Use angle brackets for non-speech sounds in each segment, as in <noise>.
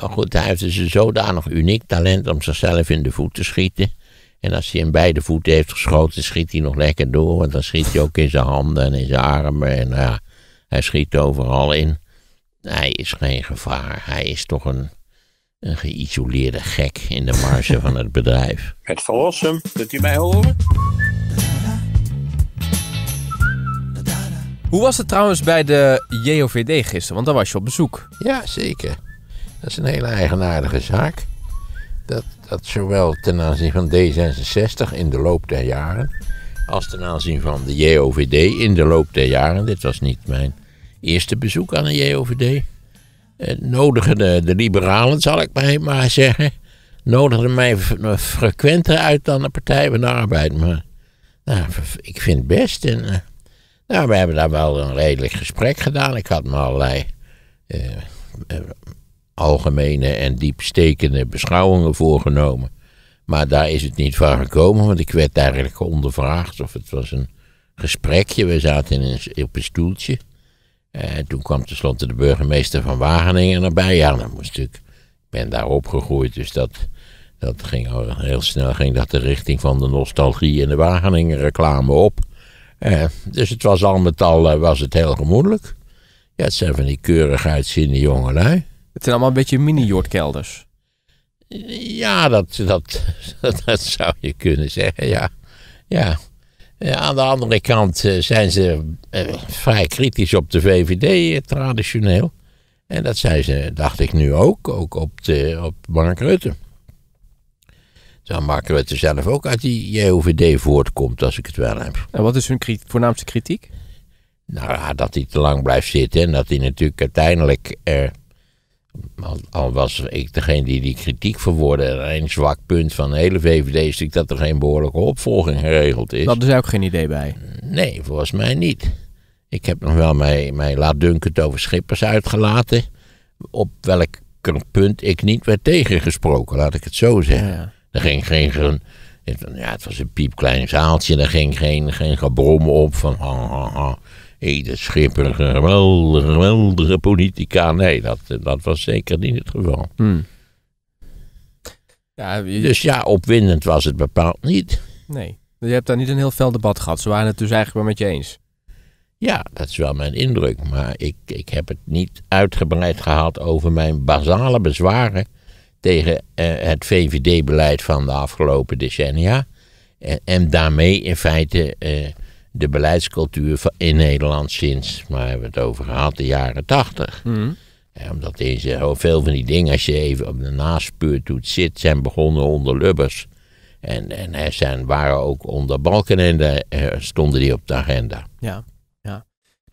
Maar goed, hij heeft dus een zodanig uniek talent om zichzelf in de voet te schieten. En als hij in beide voeten heeft geschoten, schiet hij nog lekker door. Want dan schiet hij ook in zijn handen en in zijn armen. En ja, hij schiet overal in. Hij is geen gevaar. Hij is toch een, een geïsoleerde gek in de marge van het bedrijf. Het <laughs> verlos hem. Kunt u mij horen? Hoe was het trouwens bij de JOVD gisteren? Want daar was je op bezoek. Ja, zeker. Dat is een hele eigenaardige zaak. Dat, dat zowel ten aanzien van D66 in de loop der jaren, als ten aanzien van de JOVD in de loop der jaren, dit was niet mijn eerste bezoek aan de JOVD, eh, nodigen de, de, liberalen, zal ik mij maar zeggen, nodigen mij frequenter uit dan de Partij van de Arbeid. Maar nou, ik vind het best. En, eh, nou, we hebben daar wel een redelijk gesprek gedaan. Ik had me allerlei... Eh, eh, algemene en diepstekende beschouwingen voorgenomen. Maar daar is het niet van gekomen, want ik werd eigenlijk ondervraagd of het was een gesprekje. We zaten in een, op een stoeltje. En eh, toen kwam tenslotte de burgemeester van Wageningen erbij. Ja, dan moest ik. Ik ben daar opgegroeid, dus dat, dat ging al heel snel ging dat de richting van de nostalgie en de Wageningen reclame op. Eh, dus het was al met al eh, was het heel gemoedelijk. Ja, het zijn van die keurig uitziende jongelui. Het zijn allemaal een beetje mini-jordkelders. Ja, dat, dat, <laughs> dat, zou je kunnen zeggen, ja. ja. aan de andere kant eh, zijn ze eh, vrij kritisch op de VVD eh, traditioneel. En dat zijn ze, dacht ik nu ook, ook op, de, op Mark Rutte. Terwijl Mark Rutte zelf ook uit die JOVD voortkomt, als ik het wel heb. En wat is hun voornaamste kritiek? Nou, dat hij te lang blijft zitten en dat hij natuurlijk uiteindelijk... Eh, al, al, was ik degene die die kritiek verwoordde. Een zwak punt van de hele VVD is dat er geen behoorlijke opvolging geregeld is. Dat is ook geen idee bij. Nee, volgens mij niet. Ik heb nog wel mijn, mijn laatdunkend over Schippers uitgelaten. Op welk punt ik niet werd tegengesproken, laat ik het zo zeggen. Er ging geen. geen ja, het was een piepklein zaaltje, er ging geen, geen gebrom op van. Ha, ha, ha. Ede Schipper, geweldige, geweldige politica. Nee, dat, dat was zeker niet het geval. Hmm. Ja, Dus ja, opwindend was het bepaald niet. Nee, je hebt daar niet een heel fel debat gehad. Ze waren het dus eigenlijk wel met je eens. Ja, dat is wel mijn indruk. Maar ik, ik heb het niet uitgebreid gehad over mijn basale bezwaren tegen eh, het VVD-beleid van de afgelopen decennia. En, en daarmee in feite eh, de beleidscultuur in Nederland sinds, maar we hebben het over gehad, de jaren tachtig. Mm. omdat oh, veel van die dingen, als je even op de doet, zit, zijn begonnen onder Lubbers. En, en er zijn, waren ook onder Balkenende, eh, eh, stonden die op de agenda. Ja, ja.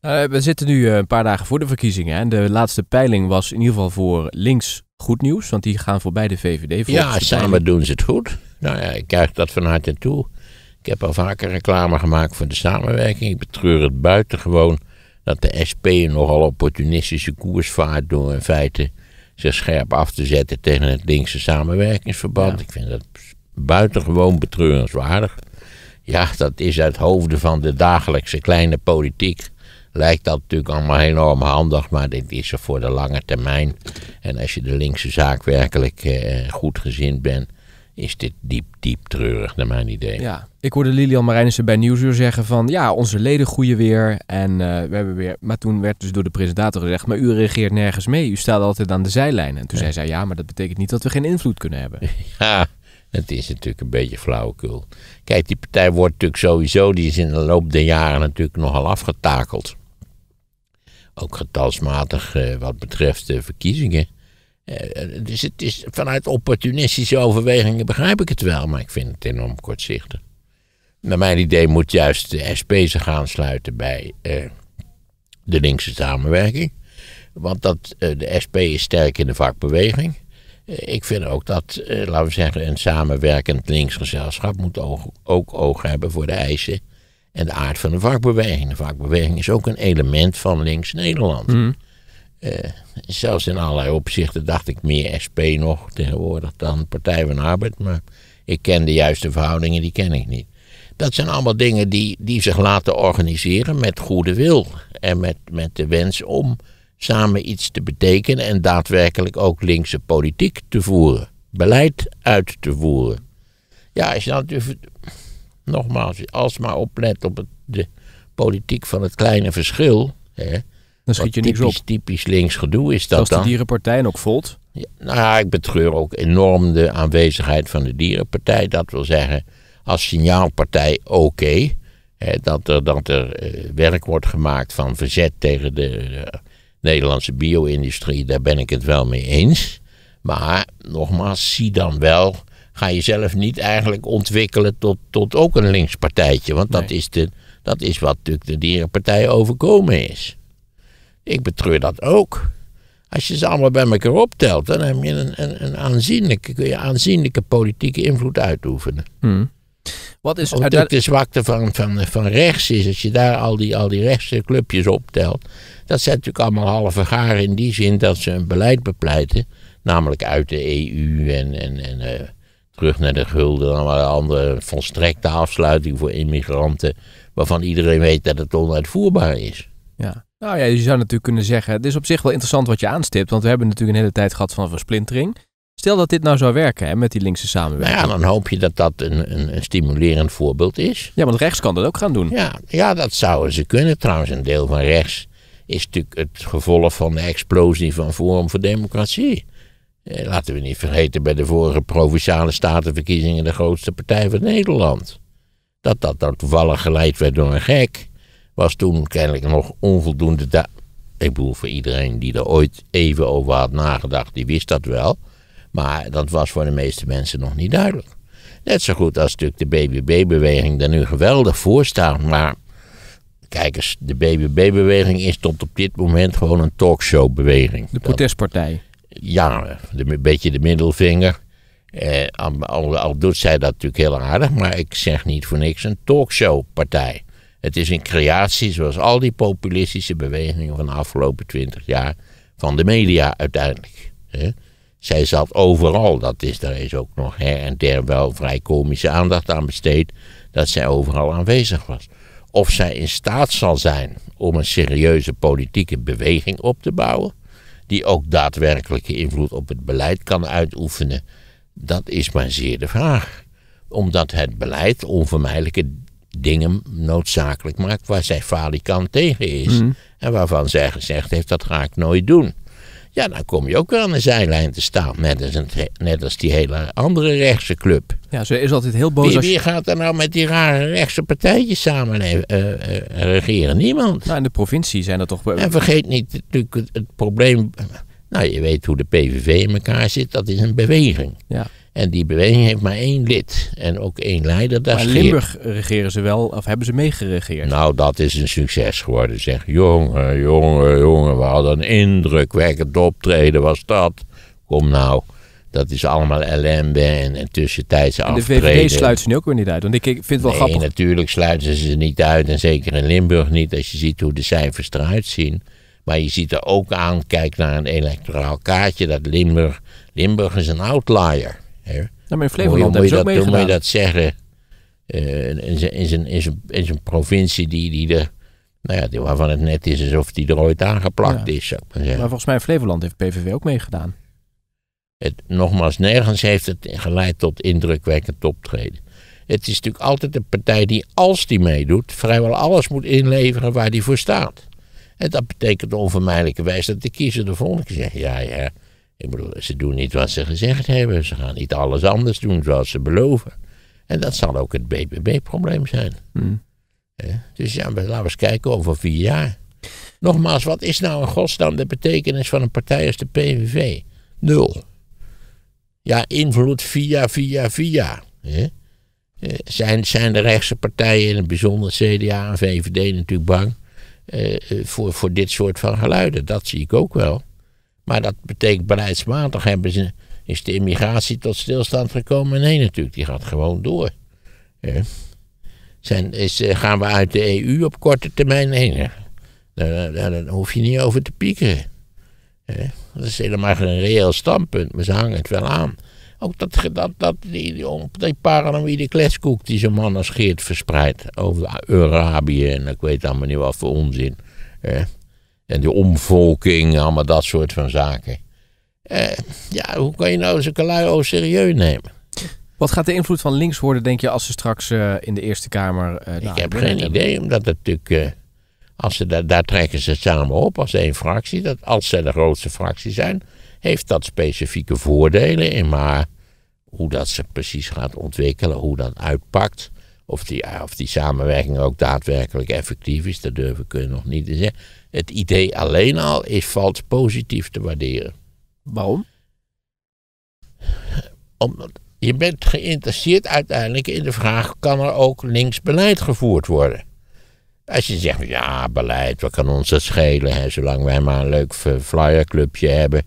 Nou, eh, we zitten nu een paar dagen voor de verkiezingen. En de laatste peiling was in ieder geval voor links goed nieuws, want die gaan voorbij de VVD. Ja, samen doen ze het goed. Nou ja, ik krijg dat van harte toe. Ik heb al vaker reclame gemaakt voor de samenwerking. Ik betreur het buitengewoon dat de SP een nogal opportunistische koers vaart door in feite zich scherp af te zetten tegen het linkse samenwerkingsverband. Ik vind dat buitengewoon betreurenswaardig. Ja, dat is uit hoofden van de dagelijkse kleine politiek. Lijkt dat natuurlijk allemaal enorm handig, maar dit is er voor de lange termijn. En als je de linkse zaak werkelijk eh, goed gezind bent, is dit diep, diep treurig naar mijn idee. Ja, ik hoorde Lilian Marijnissen bij Nieuwsuur zeggen van... ja, onze leden groeien weer en eh, we hebben weer... Maar toen werd dus door de presentator gezegd... maar u reageert nergens mee, u staat altijd aan de zijlijn. En toen zei zij, ja, maar dat betekent niet dat we geen invloed kunnen hebben. <laughs> Ja, het is natuurlijk een beetje flauwekul. Kijk, die partij wordt natuurlijk sowieso... die is in de loop der jaren natuurlijk nogal afgetakeld. Ook getalsmatig eh, wat betreft de verkiezingen. Eh, eh, dus het is vanuit opportunistische overwegingen begrijp ik het wel, maar ik vind het enorm kortzichtig. Naar mijn idee moet juist de SP zich aansluiten bij eh, de linkse samenwerking. Want dat, de SP is sterk in de vakbeweging. ik vind ook dat, laten we zeggen, een samenwerkend linksgezelschap moet ook oog hebben voor de eisen en de aard van de vakbeweging. De vakbeweging is ook een element van links Nederland. Mm. Eh, zelfs in allerlei opzichten dacht ik meer SP nog tegenwoordig dan Partij van Arbeid. Maar ik ken de juiste verhoudingen, die ken ik niet. Dat zijn allemaal dingen die, die zich laten organiseren met goede wil. En met, met de wens om samen iets te betekenen en daadwerkelijk ook linkse politiek te voeren. Beleid uit te voeren. Ja, als je dan nou natuurlijk, nogmaals, als je maar oplet op de politiek van het kleine verschil. Hè, dan schiet je typisch, op. Typisch links gedoe is dat dan. de dierenpartij nog ook Volt. Ja, nou, ik betreur ook enorm de aanwezigheid van de dierenpartij. Dat wil zeggen, als signaalpartij oké. dat er, dat er eh, werk wordt gemaakt van verzet tegen de, eh, Nederlandse bio-industrie, daar ben ik het wel mee eens. Maar nogmaals, zie dan wel, ga je jezelf niet eigenlijk ontwikkelen tot, tot ook een linkspartijtje. Want dat, is de, dat is wat natuurlijk de dierenpartij overkomen is. Ik betreur dat ook. Als je ze allemaal bij elkaar optelt, dan heb je een, een, een aanzienlijke, kun je aanzienlijke politieke invloed uitoefenen. Hmm. Wat is Omdat de zwakte van, van, rechts is, als je daar al die, al die rechtse clubjes optelt, dat zijn natuurlijk allemaal halve in die zin dat ze een beleid bepleiten, namelijk uit de EU en, en, en eh, terug naar de gulden, en andere volstrekte afsluiting voor immigranten, waarvan iedereen weet dat het onuitvoerbaar is. Ja. Nou ja, je zou natuurlijk kunnen zeggen, het is op zich wel interessant wat je aanstipt, want we hebben natuurlijk een hele tijd gehad van versplintering. Stel dat dit nou zou werken hè, met die linkse samenwerking. Nou ja, dan hoop je dat dat een, een, een, stimulerend voorbeeld is. Ja, want rechts kan dat ook gaan doen. Ja, ja, dat zouden ze kunnen. Trouwens, een deel van rechts is natuurlijk het gevolg van de explosie van Forum voor Democratie. Eh, laten we niet vergeten bij de vorige provinciale statenverkiezingen de grootste partij van Nederland. Dat dat dan nou toevallig geleid werd door een gek was toen kennelijk nog onvoldoende. ik bedoel, voor iedereen die er ooit even over had nagedacht, die wist dat wel. Maar dat was voor de meeste mensen nog niet duidelijk. Net zo goed als natuurlijk de BBB-beweging daar nu geweldig voor staat. Maar kijk eens, de BBB-beweging is tot op dit moment gewoon een talkshow-beweging. De protestpartij. Ja, een beetje de middelvinger. Eh, al, doet zij dat natuurlijk heel aardig, maar ik zeg niet voor niks een talkshow partij. Het is een creatie, zoals al die populistische bewegingen van de afgelopen twintig jaar, van de media uiteindelijk. Hè? Zij zat overal, dat is, daar is ook nog her en der wel vrij komische aandacht aan besteed, dat zij overal aanwezig was. Of zij in staat zal zijn om een serieuze politieke beweging op te bouwen, die ook daadwerkelijke invloed op het beleid kan uitoefenen, dat is maar zeer de vraag. Omdat het beleid onvermijdelijk dingen noodzakelijk maakt waar zij falikant tegen is. Mhm. En waarvan zij gezegd heeft, dat ga ik nooit doen. Ja, dan kom je ook weer aan de zijlijn te staan. Net als, net als die hele andere rechtse club. Ja, ze is altijd heel boos. Wie, als wie gaat er nou met die rare rechtse partijtjes samen uh, eh, uh, eh, regeren? Niemand. Nou, in de provincie zijn er toch. En vergeet niet natuurlijk het, het probleem. Nou, je weet hoe de PVV in elkaar zit. Dat is een beweging. Ja. En die beweging heeft maar één lid en ook één leider. Dat maar in Limburg regeren ze wel, of hebben ze meegeregeerd? Nou, dat is een succes geworden. Zeg, jongen, jongen, jongen, we hadden een indrukwekkend optreden, was dat? Kom nou. Dat is allemaal ellende en, en tussentijdse en de VVD sluit ze nu ook weer niet uit. Want ik, vind het wel nee, grappig. Nee, natuurlijk sluiten ze ze niet uit. En zeker in Limburg niet. Als je ziet hoe de cijfers eruit zien. Maar je ziet er ook aan, kijk naar een electoraal kaartje. Dat Limburg, Limburg is een outlier. Hè? Nou, maar in Flevoland hebben ook meegedaan. moet je dat zeggen? Eh, in zijn in in in provincie die, die er, nou ja, waarvan het net is alsof die er ooit aangeplakt is. maar, volgens mij in Flevoland heeft PVV ook meegedaan. Het, nogmaals, nergens heeft het geleid tot indrukwekkend optreden. Het is natuurlijk altijd een partij die, als die meedoet, vrijwel alles moet inleveren waar die voor staat. En dat betekent onvermijdelijkerwijs dat de kiezer de volgende keer zegt: ja, ja, ik bedoel, ze doen niet wat ze gezegd hebben. Ze gaan niet alles anders doen zoals ze beloven. En dat zal ook het BBB-probleem zijn. Hmm. Dus ja, laten we eens kijken over vier jaar. Nogmaals, wat is nou in godsnaam de betekenis van een partij als de PVV? Nul. Ja, invloed via, via, via. Eh, zijn, zijn de rechtse partijen, in het bijzonder CDA en VVD, natuurlijk bang eh, eh, voor, voor dit soort van geluiden? Dat zie ik ook wel. Maar dat betekent beleidsmatig hebben ze, is de immigratie tot stilstand gekomen. Nee, natuurlijk, die gaat gewoon door. Ja. Zijn, is, eh, gaan we uit de EU op korte termijn? Nee, daar, hoef je niet over te piekeren. Dat is helemaal geen reëel standpunt, maar ze hangen het wel aan. Ook dat, dat, die, paranoïde kleskoek die zo'n man als Geert verspreidt over Arabië en ik weet allemaal niet wat voor onzin. Ja en de omvolking, allemaal dat soort van zaken. Eh, ja, hoe kan je nou zo'n lui ook serieus nemen? Wat gaat de invloed van links worden, denk je, als ze straks eh, in de Eerste Kamer... Eh, Ik heb geen idee, omdat het natuurlijk... als ze daar trekken ze het samen op als één fractie. Dat, als zij de grootste fractie zijn, heeft dat specifieke voordelen in. Maar hoe dat ze precies gaat ontwikkelen, hoe dat uitpakt... Of die, eh, of die samenwerking ook daadwerkelijk effectief is, dat durf ik eh, nog niet te zeggen. Het idee alleen al is vals positief te waarderen. Waarom? Omdat je bent geïnteresseerd uiteindelijk in de vraag: kan er ook links beleid gevoerd worden? Als je zegt, ja, beleid, wat kan ons dat schelen? Hè? Zolang wij maar een leuk flyerclubje hebben,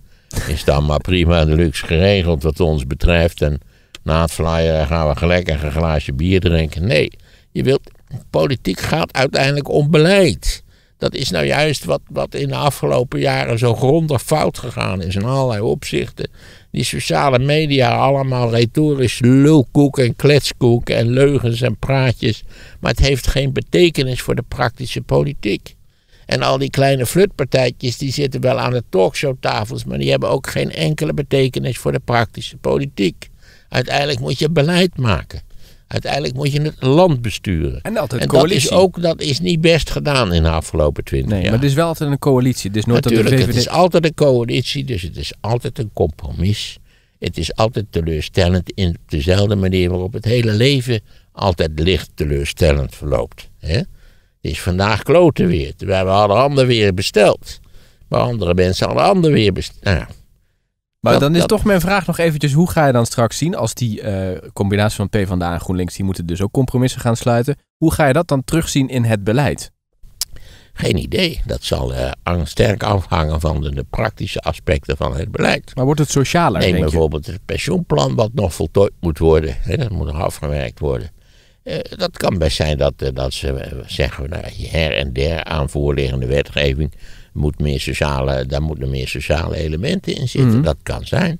is dan maar <laughs> prima en luxe geregeld wat ons betreft. En na het vlaaien gaan we gelijk een glaasje bier drinken. Nee, je wilt, politiek gaat uiteindelijk om beleid. Dat is nou juist wat, wat in de afgelopen jaren zo grondig fout gegaan is in allerlei opzichten. Die sociale media, allemaal retorisch lulkoek en kletskoek en leugens en praatjes. Maar het heeft geen betekenis voor de praktische politiek. En al die kleine flutpartijtjes, die zitten wel aan de talkshowtafels, maar die hebben ook geen enkele betekenis voor de praktische politiek. Uiteindelijk moet je beleid maken. Uiteindelijk moet je het land besturen. En altijd Dat is ook dat is niet best gedaan in de afgelopen twintig nee, jaar. Maar het is wel altijd een coalitie. Dus nooit dat de het is altijd een coalitie, dus het is altijd een compromis. Het is altijd teleurstellend in dezelfde manier waarop het hele leven altijd licht teleurstellend verloopt. Hè? Het is vandaag kloten weer, terwijl we alle anderen weer besteld. Maar andere mensen hadden anderen weer besteld. Nou, maar dan is toch mijn vraag nog eventjes, hoe ga je dan straks zien als die eh, combinatie van PvdA en GroenLinks, die moeten dus ook compromissen gaan sluiten. Hoe ga je dat dan terugzien in het beleid? Geen idee. Dat zal eh, sterk afhangen van de, praktische aspecten van het beleid. Maar wordt het socialer? Neem bijvoorbeeld het pensioenplan, wat nog voltooid moet worden. Hè, dat moet nog afgewerkt worden. Eh, dat kan best zijn dat, dat ze zeggen, nou, her en der aan voorliggende wetgeving moet meer sociale, daar moeten meer sociale elementen in zitten. Mhm. Dat kan zijn.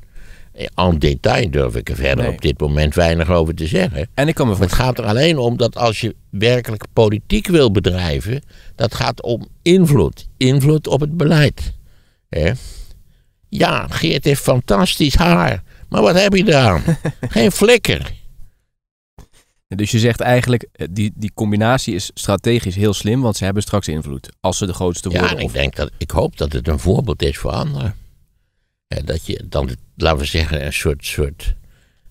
al detail durf ik er verder op dit moment weinig over te zeggen. En ik kan me het gaat er alleen om dat als je werkelijk politiek wil bedrijven, dat gaat om invloed. Invloed op het beleid. Ja, Geert heeft fantastisch haar. Maar wat heb je daar? <laughs> Geen flikker. Dus je zegt eigenlijk, eh, die, die combinatie is strategisch heel slim, want ze hebben straks invloed. Als ze de grootste worden. Ja, ik, denk dat, ik hoop dat het een voorbeeld is voor anderen. Eh, dat je dan, laten we zeggen, een soort, soort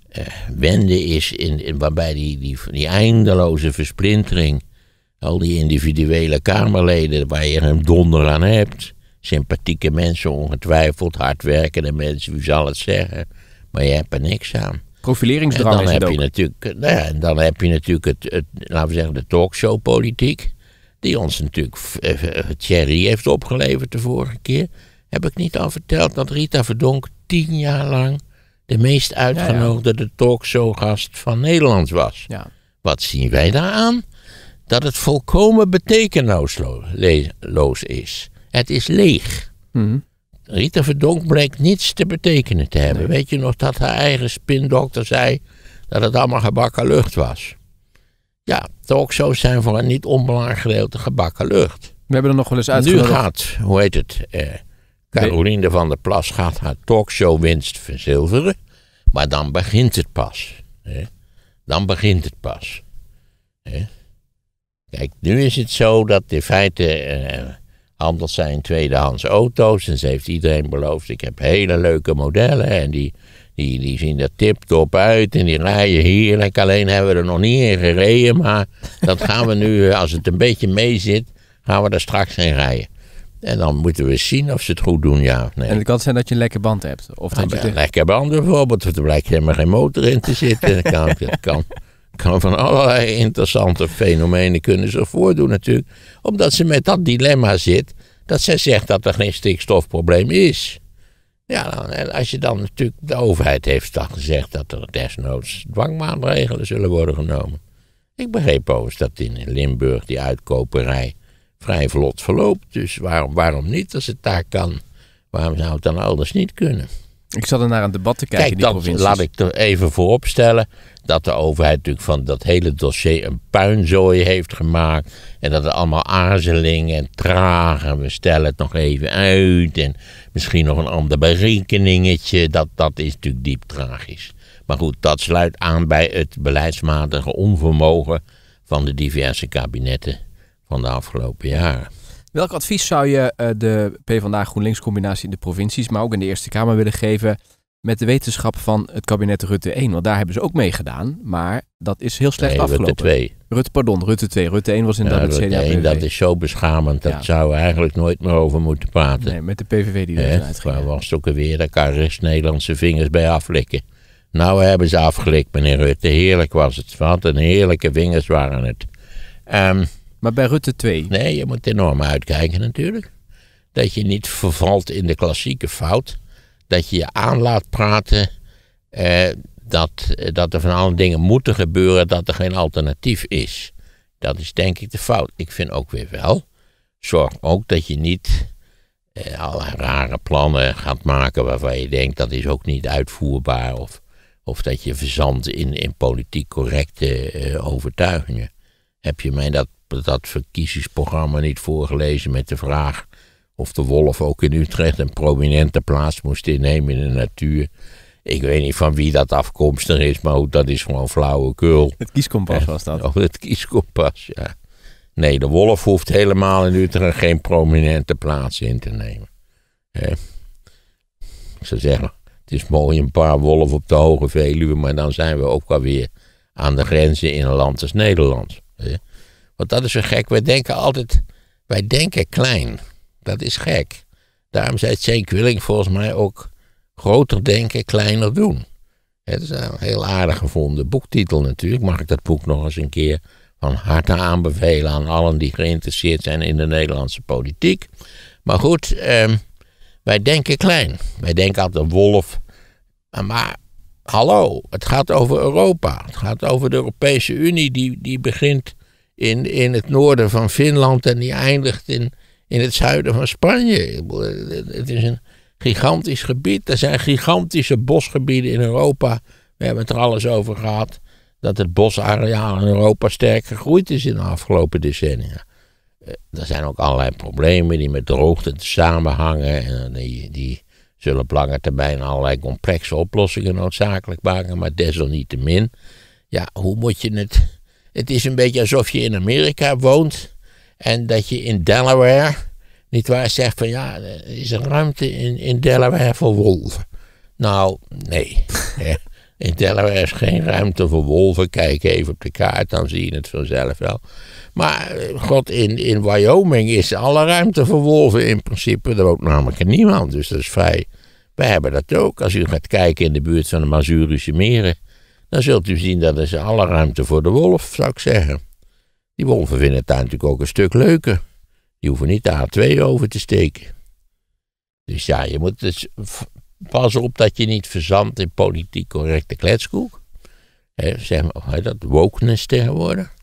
eh, wende is in, in, waarbij die, die, die eindeloze versplintering, al die individuele Kamerleden waar je een donder aan hebt, sympathieke mensen ongetwijfeld, hardwerkende mensen, wie zal het zeggen, maar je hebt er niks aan. Profileringsdrang en dan is heb Je natuurlijk, nou ja, en dan heb je natuurlijk het, het, laten we zeggen, de talkshow-politiek. Die ons natuurlijk eh, eh, Thierry heeft opgeleverd de vorige keer. Heb ik niet al verteld dat Rita Verdonk tien jaar lang de meest uitgenodigde talkshow-gast van Nederland was. Ja. Wat zien wij daaraan? Dat het volkomen betekenisloos is. Het is leeg. Hmm. Rita Verdonk bleek niets te betekenen te hebben. Weet je nog dat haar eigen spindokter zei dat het allemaal gebakken lucht was? Ja, talkshows zijn voor een niet onbelangrijk gedeelte gebakken lucht. We hebben er nog wel eens uitgenodigd. Nu gaat, hoe heet het, eh, Caroline van der Plas gaat haar talkshowwinst verzilveren. Maar dan begint het pas. Hè? Dan begint het pas. Hè? Kijk, nu is het zo dat in feite... Eh, handelt zijn tweedehands auto's. En ze heeft iedereen beloofd, ik heb hele leuke modellen en die, die, die zien er tip-top uit en die rijden heerlijk. Alleen hebben we er nog niet in gereden, maar dat gaan we nu, eh, als het een beetje mee zit, gaan we er straks in rijden. En dan moeten we zien of ze het goed doen, ja of nee. En het kan zijn dat je een lekker band hebt. Of dat nou je Een lekke band bijvoorbeeld, of er blijkt helemaal geen motor in te zitten. dat kan, kan, kan van allerlei interessante fenomenen kunnen ze voordoen natuurlijk. Omdat ze met dat dilemma zit dat zij zegt dat er geen stikstofprobleem is. Ja, en als je dan natuurlijk, de overheid heeft dan gezegd dat er desnoods dwangmaatregelen zullen worden genomen. Ik begreep overigens dat in Limburg die uitkoperij vrij vlot verloopt. Dus waarom, waarom niet als het daar kan? Waarom zou het dan elders niet kunnen? Ik zat er naar een debat te kijken. die dat laat ik er even vooropstellen dat de overheid natuurlijk van dat hele dossier een puinzooi heeft gemaakt. En dat er allemaal aarzeling en traag en we stellen het nog even uit. En misschien nog een ander berekeningetje. Dat, dat is natuurlijk diep tragisch. Maar goed, dat sluit aan bij het beleidsmatige onvermogen van de diverse kabinetten van de afgelopen jaren. Welk advies zou je uh, de PvdA-GroenLinks-combinatie in de provincies, maar ook in de Eerste Kamer willen geven met de wetenschap van het kabinet Rutte 1? Want daar hebben ze ook mee gedaan, maar dat is heel slecht afgelopen. Rutte 2. Rutte, pardon, Rutte 2. Rutte 1 was inderdaad ja, het CDA. dat is zo beschamend, dat zouden we eigenlijk nooit meer over moeten praten. Nee, met de PVV die eruit uitging. Waar was het ook alweer, daar kan rest Nederlandse vingers bij aflikken. Nou hebben ze afgelikt, meneer Rutte. Heerlijk was het. Wat een heerlijke vingers waren het. Um, maar bij Rutte 2? Nee, je moet enorm uitkijken natuurlijk. Dat je niet vervalt in de klassieke fout. Dat je je aan laat praten. Eh, dat, dat er van alle dingen moeten gebeuren, dat er geen alternatief is. Dat is denk ik de fout. Ik vind ook weer wel. Zorg ook dat je niet eh, allerlei rare plannen gaat maken waarvan je denkt dat is ook niet uitvoerbaar. Of, of dat je verzandt in, in politiek correcte eh, overtuigingen. Heb je mij dat dat verkiezingsprogramma niet voorgelezen met de vraag of de wolf ook in Utrecht een prominente plaats moest innemen in de natuur. Ik weet niet van wie dat afkomstig is, maar dat is gewoon flauwekul. Het kieskompas was dat. Of oh, het kieskompas, ja. Nee, de wolf hoeft helemaal in Utrecht geen prominente plaats in te nemen. Ik zou zeggen, het is mooi een paar wolven op de Hoge Veluwe, maar dan zijn we ook alweer aan de grenzen in een land als Nederland. He. Want dat is zo gek. Wij denken altijd, wij denken klein. Dat is gek. Daarom zei Jake Willing volgens mij ook groter denken, kleiner doen. Het is een heel aardig gevonden boektitel natuurlijk. Mag ik dat boek nog eens een keer van harte aanbevelen aan allen die geïnteresseerd zijn in de Nederlandse politiek. Maar goed, ehm, wij denken klein. Wij denken altijd een wolf. Maar hallo, het gaat over Europa. Het gaat over de Europese Unie die, die begint in, in het noorden van Finland en die eindigt in, in het zuiden van Spanje. Het is een gigantisch gebied. Er zijn gigantische bosgebieden in Europa. We hebben het er alles over gehad. Dat het bosareaal in Europa sterk gegroeid is in de afgelopen decennia. Eh, er zijn ook allerlei problemen die met droogte samenhangen. En eh, die, die zullen op lange termijn allerlei complexe oplossingen noodzakelijk maken. Maar desalniettemin, ja, hoe moet je het het is een beetje alsof je in Amerika woont en dat je in Delaware, niet waar, zegt van ja, er is een ruimte in, in Delaware voor wolven. Nou, nee. <laughs> in Delaware is geen ruimte voor wolven. Kijk even op de kaart, dan zie je het vanzelf wel. Maar eh, god, in, in Wyoming is alle ruimte voor wolven in principe. Er woont namelijk niemand, dus dat is vrij. Wij hebben dat ook. Als u gaat kijken in de buurt van de Mazurische meren, dan zult u zien dat zijn alle ruimte voor de wolf, zou ik zeggen. Die wolven vinden het daar natuurlijk ook een stuk leuker. Die hoeven niet de A2 over te steken. Dus ja, je moet dus pas op dat je niet verzandt in politiek correcte kletskoek. He, zeg maar, dat wokeness tegenwoordig.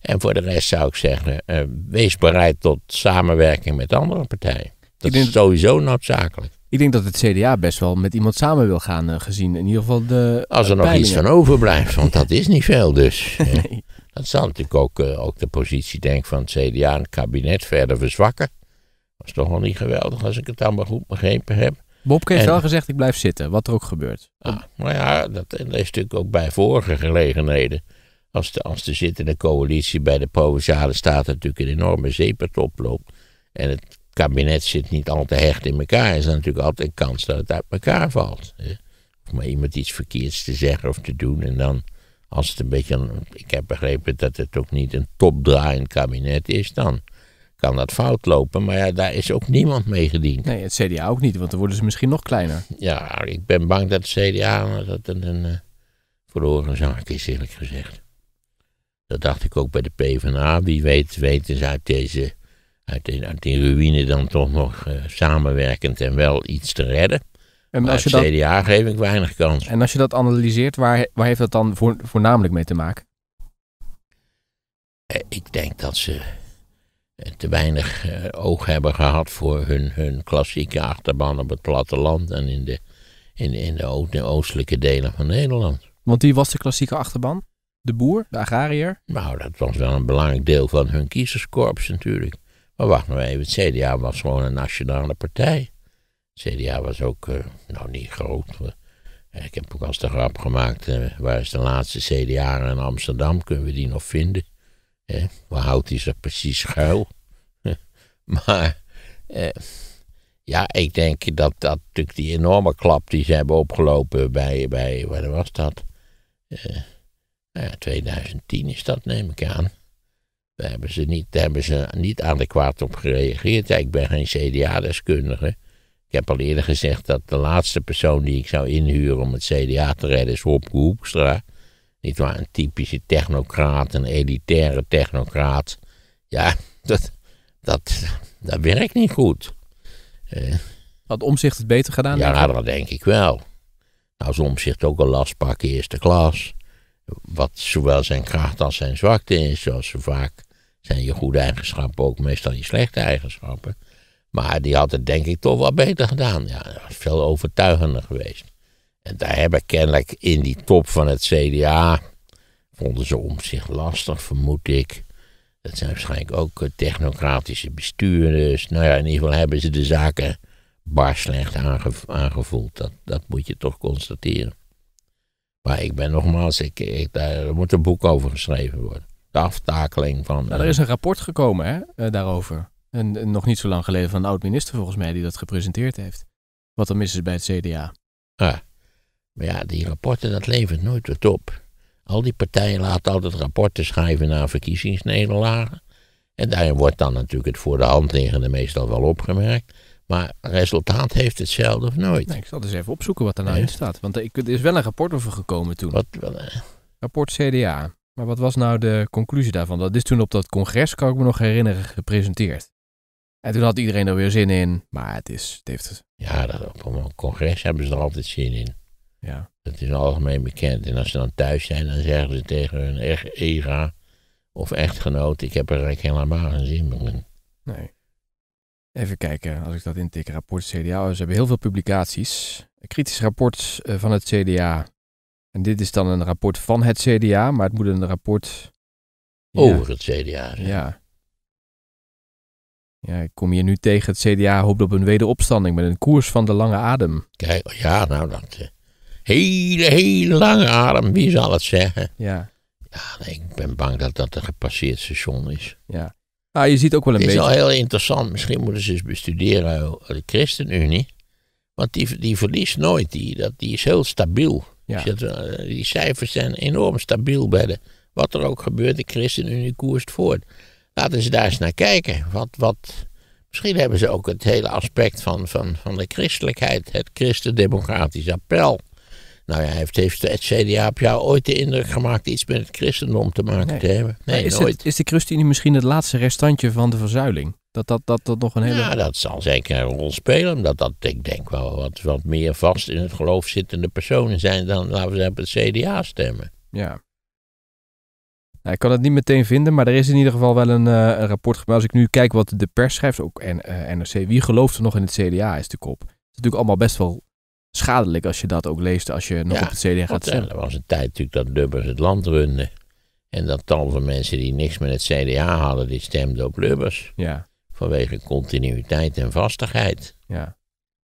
En voor de rest zou ik zeggen, eh, wees bereid tot samenwerking met andere partijen. Dat is sowieso noodzakelijk. Ik denk dat het CDA best wel met iemand samen wil gaan, eh, gezien in ieder geval de. Eh, als er nog iets van overblijft, want dat is niet veel dus. <laughs> nee. Dat zal natuurlijk ook, eh, ook de positie denk van het CDA en het kabinet verder verzwakken. Dat is toch wel niet geweldig als ik het allemaal goed begrepen heb. Bobke heeft wel gezegd, ik blijf zitten, wat er ook gebeurt. Ah, maar nou ja, dat, dat, is natuurlijk ook bij vorige gelegenheden. Als de, als de zittende coalitie bij de Provinciale Staten natuurlijk een enorme zeepert oploopt. En het kabinet zit niet al te hecht in elkaar, is natuurlijk altijd een kans dat het uit elkaar valt. Hè? Of maar iemand iets verkeerds te zeggen of te doen en dan, als het een beetje, ik heb begrepen dat het ook niet een topdraaiend kabinet is, dan kan dat fout lopen. Maar ja, daar is ook niemand mee gediend. Nee, het CDA ook niet, want dan worden ze misschien nog kleiner. Ja, ik ben bang dat het CDA dat een, een eh, verloren zaak is, eerlijk gezegd. Dat dacht ik ook bij de PvdA. Wie weet weten ze uit deze uit, die ruïne dan toch nog eh, samenwerkend en wel iets te redden. En als je CDA geef ik weinig kans. En als je dat analyseert, waar, waar heeft dat dan voor, voornamelijk mee te maken? Eh, ik denk dat ze eh, te weinig oog hebben gehad voor hun, hun klassieke achterban op het platteland en in de, in, in de oostelijke delen van Nederland. Want wie was de klassieke achterban? De boer, de agrariër? Nou, dat was wel een belangrijk deel van hun kiezerskorps natuurlijk. Maar wacht nou even, het CDA was gewoon een nationale partij. Het CDA was ook, eh, nou niet groot. Eh, ik heb ook als de grap gemaakt, eh, waar is de laatste CDA in Amsterdam? Kunnen we die nog vinden? Eh, waar houdt hij zich precies schuil? <laughs> maar, eh, ja, ik denk dat, dat natuurlijk die enorme klap die ze hebben opgelopen bij, bij waar was dat? Eh, nou ja, 2010 is dat, neem ik aan. Daar hebben ze niet, hebben ze niet adequaat op gereageerd. ik ben geen CDA-deskundige. Ik heb al eerder gezegd dat de laatste persoon die ik zou inhuren om het CDA te redden is Rob Hoekstra. Niet waar, een typische technocraat, een elitaire technocraat. Ja, <laughs> dat, dat, dat werkt niet goed. Eh, had Omzicht het beter gedaan? Ja, nou, dat denk ik wel. Nou, Omzicht ook een lastpak eerste klas. Wat zowel zijn kracht als zijn zwakte is, zoals ze vaak zijn je goede eigenschappen ook meestal je slechte eigenschappen. Maar die had het denk ik toch wel beter gedaan. Ja, dat was veel overtuigender geweest. En daar hebben kennelijk in die top van het CDA, vonden ze om zich lastig, vermoed ik. Dat zijn waarschijnlijk ook eh, technocratische bestuurders. Nou ja, in ieder geval hebben ze de zaken bar slecht aangevoeld. Dat, dat moet je toch constateren. Maar ik ben nogmaals, ik, ik, daar moet een boek over geschreven worden de aftakeling van. Nou, er eh, is een rapport gekomen hè, eh, daarover. En, nog niet zo lang geleden van een oud-minister volgens mij die dat gepresenteerd heeft. Wat er mis is bij het CDA. Ah, Maar ja, die rapporten, dat levert nooit wat op. Al die partijen laten altijd rapporten schrijven na verkiezingsnederlagen. En daarin wordt dan natuurlijk het voor de hand liggende meestal wel opgemerkt. Maar resultaat heeft hetzelfde of nooit. ik zal dus even opzoeken wat er nou in staat. Want er is wel een rapport over gekomen toen. wat, eh? rapport CDA. Maar wat was nou de conclusie daarvan? Dat is toen op dat congres, kan ik me nog herinneren, gepresenteerd. En toen had iedereen er weer zin in, maar het, is, het heeft het. Ja, dat, op een congres hebben ze er altijd zin in. Ja. Dat is algemeen bekend. En als ze dan thuis zijn, dan zeggen ze tegen hun echt ega of echtgenoot: Ik heb er eigenlijk helemaal geen zin meer in. Nee. Even kijken, als ik dat intik, rapport CDA. Oh, ze hebben heel veel publicaties. Een kritisch rapport eh, van het CDA en dit is dan een rapport van het CDA, maar het moet een rapport... Over het CDA. zijn. Ja. Ja, ik kom hier nu tegen. Het CDA hoopt op een wederopstanding met een koers van de lange adem. Kijk, oh ja, nou dat... Eh, hele, hele lange adem, wie zal het zeggen? Ja. Ja, ik ben bang dat dat een gepasseerd station is. Ja. ah, je ziet ook wel een beetje... Het is al heel interessant. Misschien moeten ze eens bestuderen eh, de ChristenUnie. Want die, die verliest nooit. Die, dat, die is heel stabiel. Ja. Dus eh, die cijfers zijn enorm stabiel bij de. Wat er ook gebeurt, de ChristenUnie koerst voort. Laten ze daar eens naar kijken. Wat, wat, misschien hebben ze ook het hele aspect van, van, van de christelijkheid, het christendemocratisch appel. Nou ja, heeft, heeft het CDA op jou ooit de indruk gemaakt iets met het christendom te maken te hebben? Nee, is nooit. is de ChristenUnie misschien het laatste restantje van de verzuiling? Dat dat, dat, dat nog een hele... Ja, nou, dat zal zeker een rol spelen. Omdat dat, ik denk wel, wat, wat meer vast in het geloof zittende personen zijn dan, laten we zeggen, het CDA stemmen. Ja. Nou, ik kan het niet meteen vinden, maar er is in ieder geval wel een, eh, rapport gemaakt. Als ik nu kijk wat de pers schrijft, ook en, eh, NRC, wie gelooft er nog in het CDA is de kop. Het is natuurlijk allemaal best wel schadelijk als je dat ook leest als je nog op het CDA gaat stemmen. Eh, er was een tijd natuurlijk dat Lubbers het land runde. En dat tal van mensen die niks met het CDA hadden, die stemden op Lubbers. Ja. Vanwege continuïteit en vastigheid. Ja.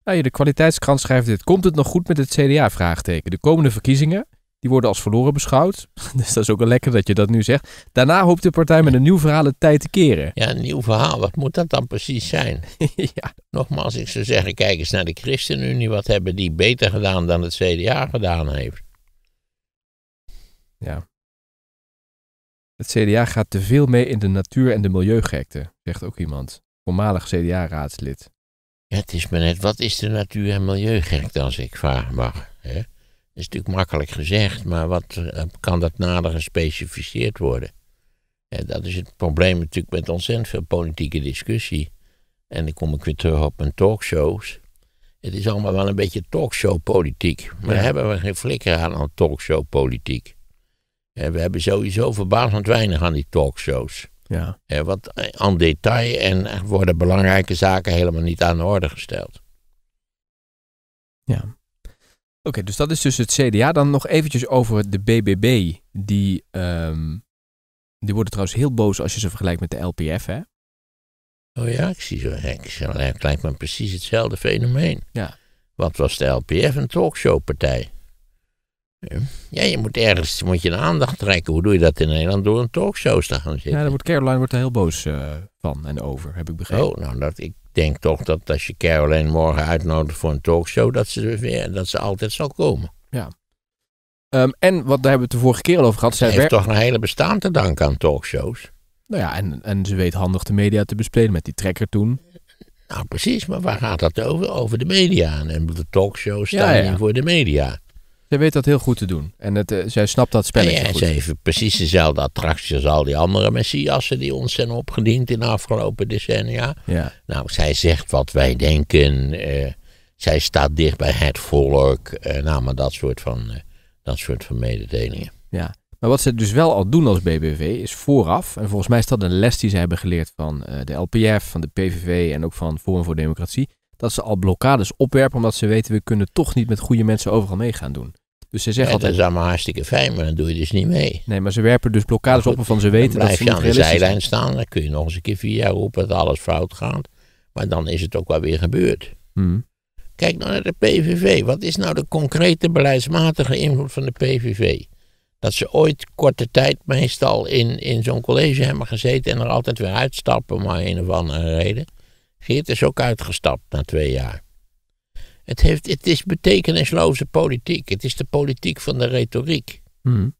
Nou, de kwaliteitskrant schrijft dit. Komt het nog goed met het CDA? Vraagteken. De komende verkiezingen die worden als verloren beschouwd. <laughs> Dus dat is ook wel lekker dat je dat nu zegt. Daarna hoopt de partij met een nieuw verhaal het tijd te keren. Ja, een nieuw verhaal. Wat moet dat dan precies zijn? <laughs> ja. Nogmaals, ik zou zeggen, kijk eens naar de ChristenUnie. Wat hebben die beter gedaan dan het CDA gedaan heeft? Ja. Het CDA gaat te veel mee in de natuur- en de milieugekte, zegt ook iemand. Voormalig CDA-raadslid. het is me net, wat is de natuur- en milieugekte als ik vragen mag? Hè? Dat is natuurlijk makkelijk gezegd, maar wat eh, kan dat nader gespecificeerd worden? En dat is het probleem natuurlijk met ontzettend veel politieke discussie. En dan kom ik weer terug op mijn talkshows. Het is allemaal wel een beetje talkshow-politiek. Maar daar hebben we geen flikker aan aan talkshow-politiek. We hebben sowieso verbazend weinig aan die talkshows. Ja. Wat eh, aan detail en eh, worden belangrijke zaken helemaal niet aan de orde gesteld. Ja. Oké, dus dat is dus het CDA. Dan nog eventjes over de BBB. Die, ehm, die worden trouwens heel boos als je ze vergelijkt met de LPF, hè? Oh ja, ik zie zo gek. Het lijkt me precies hetzelfde fenomeen. Ja. Wat was de LPF een talkshowpartij? Ja, je moet ergens moet je de aandacht trekken. Hoe doe je dat in Nederland? Door een talkshow te gaan zitten. Ja, daar wordt Caroline wordt er heel boos eh, van en over, heb ik begrepen. Oh, nou, dat, ik denk toch dat als je Caroline morgen uitnodigt voor een talkshow, dat ze, weer, dat ze altijd zal komen. Ja. Ehm, en wat daar hebben we het de vorige keer al over gehad. Ze heeft toch een hele bestaan te danken aan talkshows. Nou ja, en, en ze weet handig de media te bespelen met die trekker toen. Nou precies, maar waar gaat dat over? Over de media. En de talkshows staan ja, voor de media. Zij weet dat heel goed te doen. En het, eh, zij snapt dat spelletje ja, ja, Ze heeft precies dezelfde attractie als al die andere messiassen die ons zijn opgediend in de afgelopen decennia. Ja. Nou, zij zegt wat wij denken. Eh, zij staat dicht bij het volk. Uh, nou, maar dat soort, van, dat soort van mededelingen. Ja. Maar wat ze dus wel al doen als BBV is vooraf, en volgens mij is dat een les die ze hebben geleerd van de LPF, van de PVV en ook van Forum voor Democratie, dat ze al blokkades opwerpen omdat ze weten we kunnen toch niet met goede mensen overal mee gaan doen. Dus ze zeggen altijd... Dat is allemaal hartstikke fijn, maar dan doe je dus niet mee. Nee, maar ze werpen dus blokkades op op waarvan ze weten dat ze niet realistisch je aan de zijlijn staan, dan kun je nog eens een keer vier jaar roepen dat alles fout gaat. Maar dan is het ook wel weer gebeurd. Hmm. Kijk nou naar de PVV. Wat is nou de concrete beleidsmatige invloed van de PVV? Dat ze ooit korte tijd meestal in, in zo'n college hebben gezeten en er altijd weer uitstappen om een of andere reden. Geert is ook uitgestapt na twee jaar. Het, heeft, het is betekenisloze politiek. Het is de politiek van de retoriek. Hmm.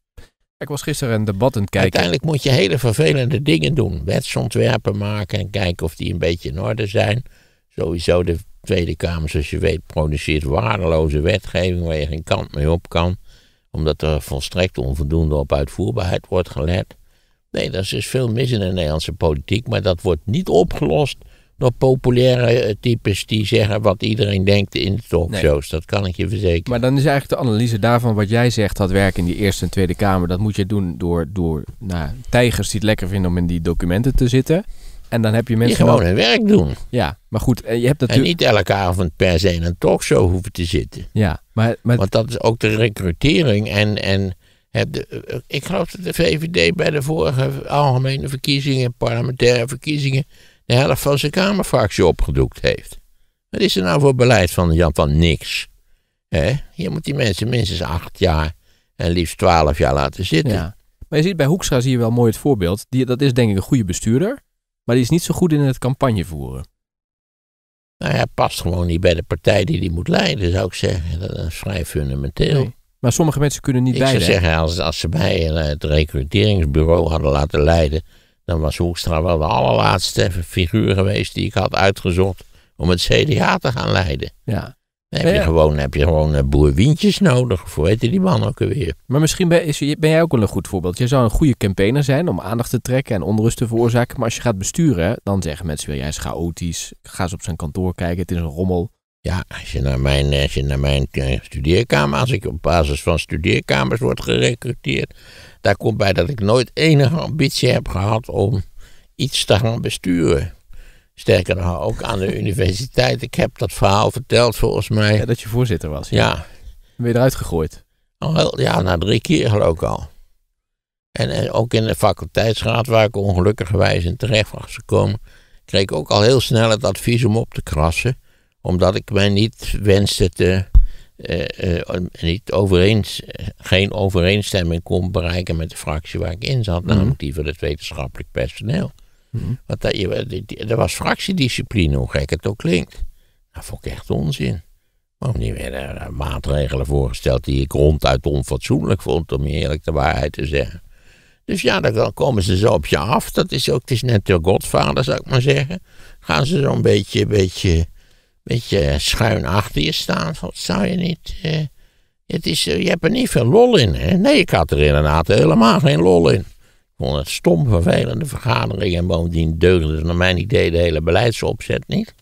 Ik was gisteren een debat aan het kijken. Uiteindelijk moet je hele vervelende dingen doen. Wetsontwerpen maken en kijken of die een beetje in orde zijn. Sowieso de Tweede Kamer, zoals je weet, produceert waardeloze wetgeving waar je geen kant mee op kan. Omdat er volstrekt onvoldoende op uitvoerbaarheid wordt gelet. Nee, er is dus veel mis in de Nederlandse politiek, maar dat wordt niet opgelost nog populaire eh, types die zeggen wat iedereen denkt in de talkshows. Dat kan ik je verzekeren. Maar dan is eigenlijk de analyse daarvan wat jij zegt, dat werk in die Eerste en Tweede Kamer, dat moet je doen door, door nou, tijgers die het lekker vinden om in die documenten te zitten. En dan heb je mensen. Die gewoon hun werk doen. Ja, maar goed, eh, je hebt natuurlijk. En niet elke avond per se in een talkshow hoeven te zitten. Ja, maar. Want dat is ook de recrutering en. en de, eh, ik geloof dat de VVD bij de vorige algemene verkiezingen, parlementaire verkiezingen, de helft van zijn Kamerfractie opgedoekt heeft. Wat is er nou voor beleid van Jan van Niks? He? Je moet die mensen minstens acht jaar en liefst twaalf jaar laten zitten. Ja. Maar je ziet bij Hoekstra zie je wel mooi het voorbeeld. Die, dat is denk ik een goede bestuurder, maar die is niet zo goed in het campagne voeren. Nou, hij past gewoon niet bij de partij die die moet leiden, zou ik zeggen. Dat is vrij fundamenteel. Maar sommige mensen kunnen niet bij. Ik zou zeggen, als, als ze bij eh, het recruteringsbureau hadden laten leiden, dan was Hoekstra wel de allerlaatste figuur geweest die ik had uitgezocht om het CDA te gaan leiden. Ja. Dan heb, je gewoon, heb je gewoon eh, boerwientjes nodig, voor weet je die man ook alweer. Maar misschien ben, jij ook wel een goed voorbeeld. Jij zou een goede campaigner zijn om aandacht te trekken en onrust te veroorzaken. Maar als je gaat besturen, dan zeggen mensen weer, jij is chaotisch. Ga eens op zijn kantoor kijken, het is een rommel. Ja, als je naar mijn, eh, als je naar mijn eh, studeerkamer, als ik op basis van studeerkamers word gerecruiteerd, daar komt bij dat ik nooit enige ambitie heb gehad om iets te gaan besturen. Sterker nog, ook aan de universiteit. Ik heb dat verhaal verteld volgens mij. Ja, dat je voorzitter was. Ja. ja. Weer eruit gegooid? Al, ja, na drie keer geloof ik al. En, ook in de faculteitsraad, waar ik ongelukkig in terecht was gekomen, kreeg ik ook al heel snel het advies om op te krassen. Omdat ik mij niet wenste te eh, eh, niet overeens, geen overeenstemming kon bereiken met de fractie waar ik in zat, mm namelijk die van het wetenschappelijk personeel. Mm Want dat, je, er was fractiediscipline, hoe gek het ook klinkt. Dat vond ik echt onzin. Want er werden eh, maatregelen voorgesteld die ik ronduit onfatsoenlijk vond, om je eerlijk de waarheid te zeggen. Dus ja, dan komen ze zo op je af. Dat is ook, het is net de Godvader, zou ik maar zeggen. Gaan ze zo'n beetje, beetje beetje schuin achter je staan. zou je niet. Eh, het is, eh, je hebt er niet veel lol in, hè? Nee, ik had er inderdaad helemaal geen lol in. Ik vond het stom, vervelende vergadering. En bovendien deugde het naar mijn idee de hele beleidsopzet niet.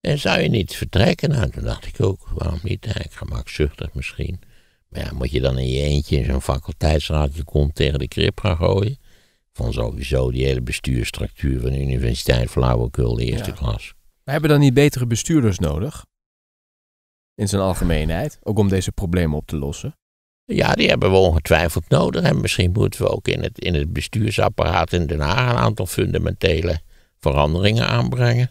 En zou je niet vertrekken? Nou, toen dacht ik ook, waarom niet? Ik gemakzuchtig misschien. Maar ja, moet je dan in je eentje in zo'n faculteitsraad je tegen de krip gaan gooien? Van sowieso die hele bestuursstructuur van de universiteit flauwekul de eerste klas. Maar hebben dan niet betere bestuurders nodig? In zijn algemeenheid, ook om deze problemen op te lossen? Ja, die hebben we ongetwijfeld nodig. En misschien moeten we ook in het, in het bestuursapparaat in Den Haag een aantal fundamentele veranderingen aanbrengen.